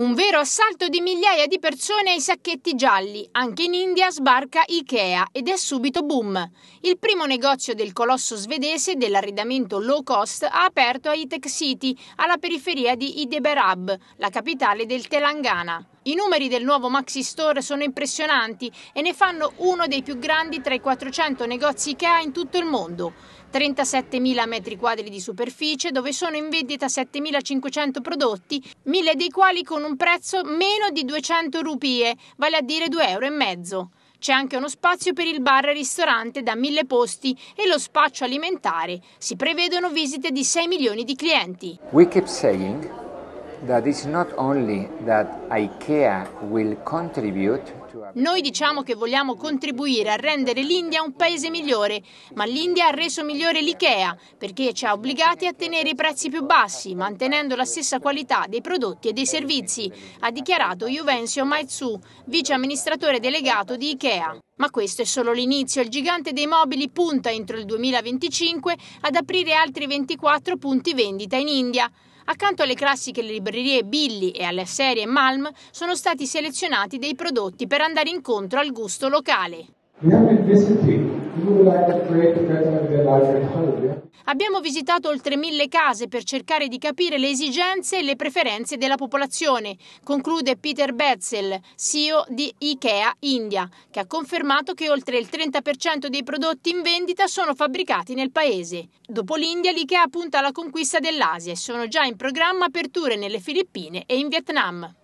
Un vero assalto di migliaia di persone ai sacchetti gialli. Anche in India sbarca Ikea ed è subito boom. Il primo negozio del colosso svedese dell'arredamento low cost ha aperto a Hitech City, alla periferia di Ideberab, la capitale del Telangana. I numeri del nuovo Maxi Store sono impressionanti e ne fanno uno dei più grandi tra i 400 negozi IKEA in tutto il mondo. 37.000 m2 di superficie dove sono in vendita 7.500 prodotti, 1.000 dei quali con un un prezzo meno di 200 rupie, vale a dire 2,5 euro. e mezzo. C'è anche uno spazio per il bar e ristorante da mille posti e lo spaccio alimentare. Si prevedono visite di 6 milioni di clienti. We keep saying noi diciamo che vogliamo contribuire a rendere l'India un paese migliore, ma l'India ha reso migliore l'IKEA perché ci ha obbligati a tenere i prezzi più bassi, mantenendo la stessa qualità dei prodotti e dei servizi, ha dichiarato Juvencio Maitsu, vice amministratore delegato di IKEA. Ma questo è solo l'inizio. Il gigante dei mobili punta entro il 2025 ad aprire altri 24 punti vendita in India. Accanto alle classiche librerie Billy e alle serie Malm sono stati selezionati dei prodotti per andare incontro al gusto locale. We have an Abbiamo visitato oltre mille case per cercare di capire le esigenze e le preferenze della popolazione, conclude Peter Betzel, CEO di IKEA India, che ha confermato che oltre il 30% dei prodotti in vendita sono fabbricati nel paese. Dopo l'India, l'IKEA punta alla conquista dell'Asia e sono già in programma aperture nelle Filippine e in Vietnam.